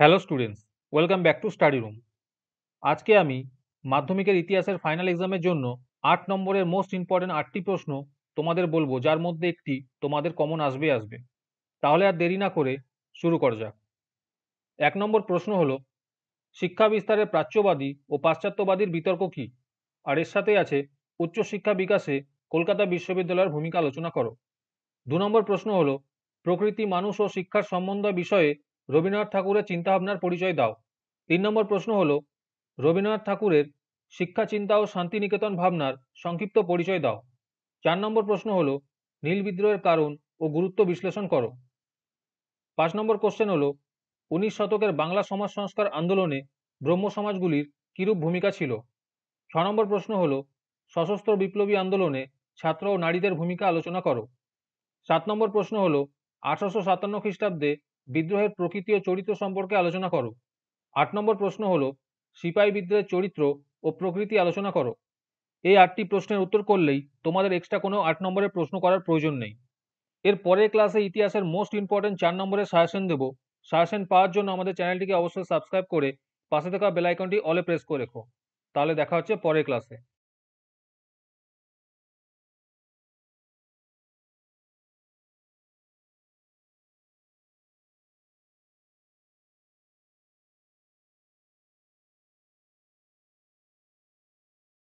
hello students welcome back to study room আজকে আমি মাধ্যমিকের ইতিহাসের ফাইনাল এক্সামের জন্য আট নম্বরের মোস্ট ইম্পর্টেন্ট আটটি প্রশ্ন তোমাদের বলবো যার মধ্যে একটি তোমাদের কমন আসবে আসবে তাহলে আর দেরি না করে শুরু করা যাক এক নম্বর প্রশ্ন হল শিক্ষা বিস্তারের প্রাচ্যবাদী ও পাশ্চাত্যবাদীর বিতর্ক কি আর এর সাথে আছে উচ্চশিক্ষা বিকাশে কলকাতা বিশ্ববিদ্যালয়ের ভূমিকা আলোচনা করো দু নম্বর প্রশ্ন হল প্রকৃতি মানুষ ও শিক্ষার সম্বন্ধ বিষয়ে রবীন্দ্রনাথ ঠাকুরের চিন্তাভাবনার পরিচয় দাও তিন নম্বর প্রশ্ন হল রবীন্দ্রনাথ ঠাকুরের শিক্ষা চিন্তা ও শান্তিনিকেতন ভাবনার সংক্ষিপ্ত পরিচয় দাও চার নম্বর প্রশ্ন হল নীল বিদ্রোহের কারণ ও গুরুত্ব বিশ্লেষণ করো পাঁচ নম্বর কোশ্চেন হল উনিশ শতকের বাংলা সমাজ সংস্কার আন্দোলনে ব্রহ্ম সমাজগুলির কিরূপ ভূমিকা ছিল ছ নম্বর প্রশ্ন হল সশস্ত্র বিপ্লবী আন্দোলনে ছাত্র ও নারীদের ভূমিকা আলোচনা করো সাত নম্বর প্রশ্ন হল আঠারোশো সাতান্ন খ্রিস্টাব্দে বিদ্রোহের প্রকৃতি ও চরিত্র সম্পর্কে আলোচনা করো আট নম্বর প্রশ্ন হল সিপাহী বিদ্রোহের চরিত্র ও প্রকৃতি আলোচনা করো এই আটটি প্রশ্নের উত্তর করলেই তোমাদের এক্সট্রা কোনো আট নম্বরের প্রশ্ন করার প্রয়োজন নেই এর পরের ক্লাসে ইতিহাসের মোস্ট ইম্পর্টেন্ট চার নম্বরের সাজেশন দেব সাজেশন পাওয়ার জন্য আমাদের চ্যানেলটিকে অবশ্যই সাবস্ক্রাইব করে পাশে থাকা বেলাইকনটি অলে প্রেস করে রেখো তাহলে দেখা হচ্ছে পরের ক্লাসে